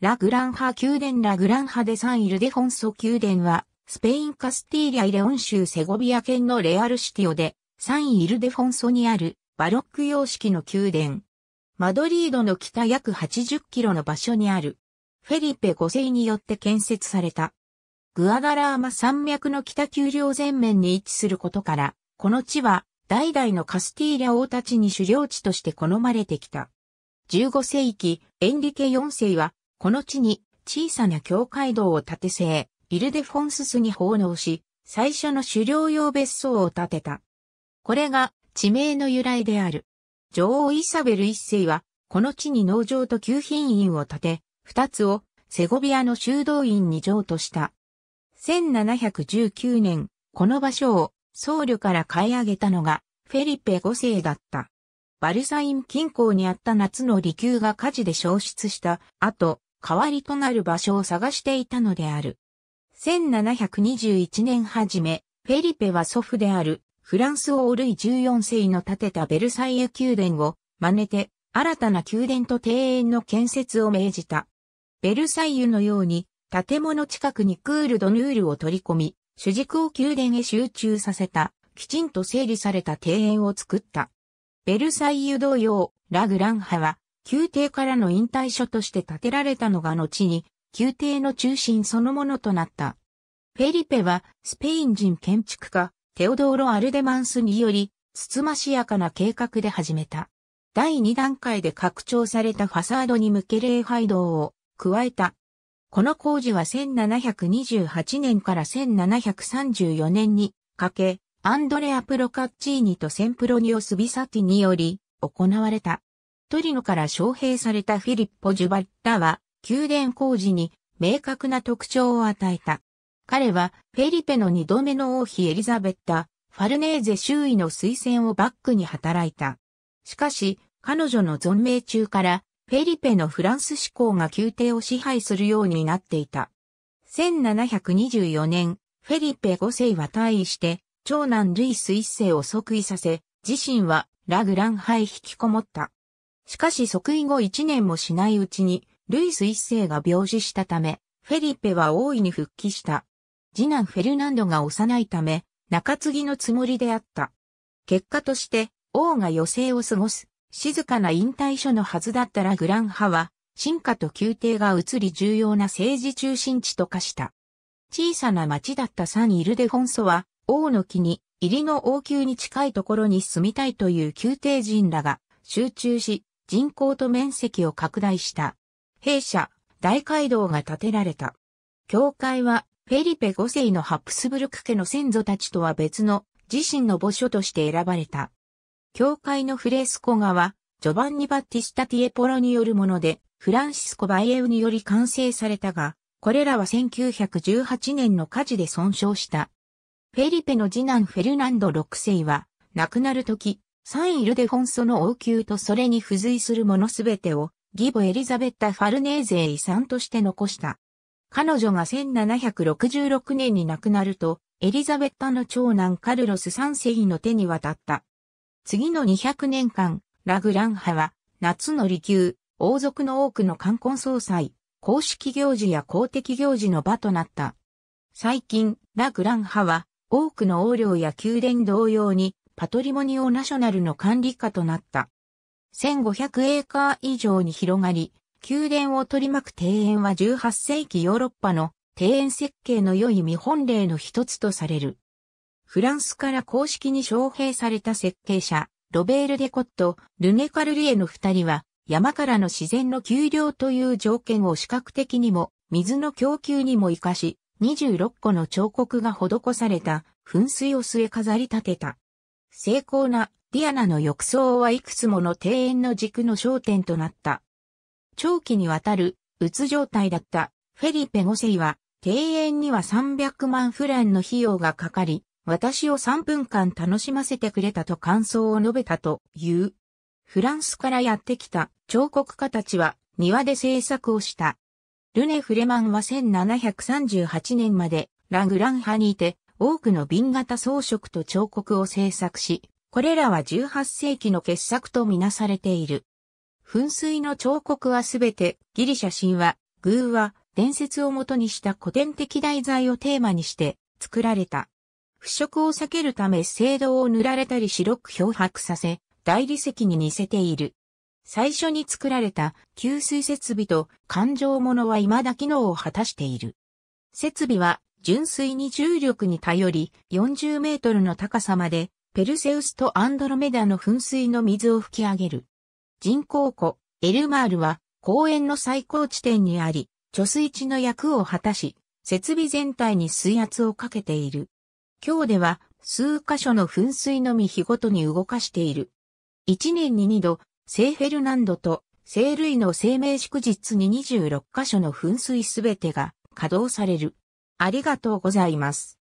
ラグランハ宮殿ラグランハデサン・イルデフォンソ宮殿は、スペインカスティーリア・イレオン州セゴビア県のレアルシティオで、サン・イルデフォンソにあるバロック様式の宮殿。マドリードの北約80キロの場所にある、フェリペ5世によって建設された。グアダラーマ山脈の北丘陵全面に位置することから、この地は代々のカスティーリャ王たちに狩猟地として好まれてきた。15世紀、エンリケ4世はこの地に小さな教会堂を建て製、イルデフォンススに奉納し、最初の狩猟用別荘を建てた。これが地名の由来である。女王イサベル一世は、この地に農場と旧品院を建て、二つをセゴビアの修道院に譲渡した。1719年、この場所を僧侶から買い上げたのがフェリペ五世だった。バルサイン近郊にあった夏の離宮が火事で消失した後、代わりとなる場所を探していたのである。1721年初め、フェリペは祖父であるフランス王ルイ14世の建てたベルサイユ宮殿を真似て新たな宮殿と庭園の建設を命じた。ベルサイユのように建物近くにクールドヌールを取り込み、主軸を宮殿へ集中させた、きちんと整理された庭園を作った。ベルサイユ同様、ラグランハは宮廷からの引退所として建てられたのが後に、宮廷の中心そのものとなった。フェリペは、スペイン人建築家、テオドーロ・アルデマンスにより、つつましやかな計画で始めた。第2段階で拡張されたファサードに向け礼拝堂を加えた。この工事は1728年から1734年にかけ、アンドレア・プロカッチーニとセンプロニオス・ビサティにより行われた。トリノから招聘されたフィリッポ・ジュバッタは、宮殿工事に明確な特徴を与えた。彼は、フェリペの二度目の王妃エリザベッタ、ファルネーゼ周囲の推薦をバックに働いた。しかし、彼女の存命中から、フェリペのフランス志向が宮廷を支配するようになっていた。1724年、フェリペ5世は退位して、長男ルイス1世を即位させ、自身はラグランハイ引きこもった。しかし即位後1年もしないうちに、ルイス一世が病死したため、フェリペは大いに復帰した。次男フェルナンドが幼いため、中継ぎのつもりであった。結果として、王が余生を過ごす、静かな引退所のはずだったらグラン派は、進化と宮廷が移り重要な政治中心地と化した。小さな町だったサン・イルデフォンソは、王の木に、入りの王宮に近いところに住みたいという宮廷人らが集中し、人口と面積を拡大した。弊社、大街道が建てられた。教会は、フェリペ5世のハプスブルク家の先祖たちとは別の自身の墓所として選ばれた。教会のフレスコ画は、ジョバンニ・バッティスタ・ティエポロによるもので、フランシスコ・バイエウにより完成されたが、これらは1918年の火事で損傷した。フェリペの次男フェルナンド6世は、亡くなるき、サイン・ルデフォンソの王宮とそれに付随するものすべてを義母エリザベッタ・ファルネーゼ遺産として残した。彼女が1766年に亡くなると、エリザベッタの長男カルロス三世の手に渡った。次の200年間、ラグラン派は、夏の離宮、王族の多くの冠婚葬祭、公式行事や公的行事の場となった。最近、ラグラン派は、多くの王領や宮殿同様に、パトリモニオナショナルの管理下となった。1500エーカー以上に広がり、宮殿を取り巻く庭園は18世紀ヨーロッパの庭園設計の良い見本例の一つとされる。フランスから公式に招聘された設計者、ロベール・デコット、ルネ・カルリエの二人は、山からの自然の丘陵という条件を視覚的にも、水の供給にも活かし、26個の彫刻が施された噴水を据え飾り立てた。精巧なディアナの浴槽はいくつもの庭園の軸の焦点となった。長期にわたる、うつ状態だったフェリペ5世は、庭園には300万フランの費用がかかり、私を3分間楽しませてくれたと感想を述べたという。フランスからやってきた彫刻家たちは庭で制作をした。ルネ・フレマンは1738年までラグランハにいて多くの瓶型装飾と彫刻を制作し、これらは18世紀の傑作とみなされている。噴水の彫刻はすべて、ギリシャ神話、偶話、伝説をもとにした古典的題材をテーマにして作られた。腐食を避けるため聖堂を塗られたり白く漂白させ、大理石に似せている。最初に作られた給水設備と環状物は未だ機能を果たしている。設備は純粋に重力に頼り、40メートルの高さまで、ペルセウスとアンドロメダの噴水の水を吹き上げる。人工湖、エルマールは、公園の最高地点にあり、貯水池の役を果たし、設備全体に水圧をかけている。今日では、数箇所の噴水のみ日ごとに動かしている。1年に2度、聖フェルナンドと聖類の生命祝日に26箇所の噴水すべてが稼働される。ありがとうございます。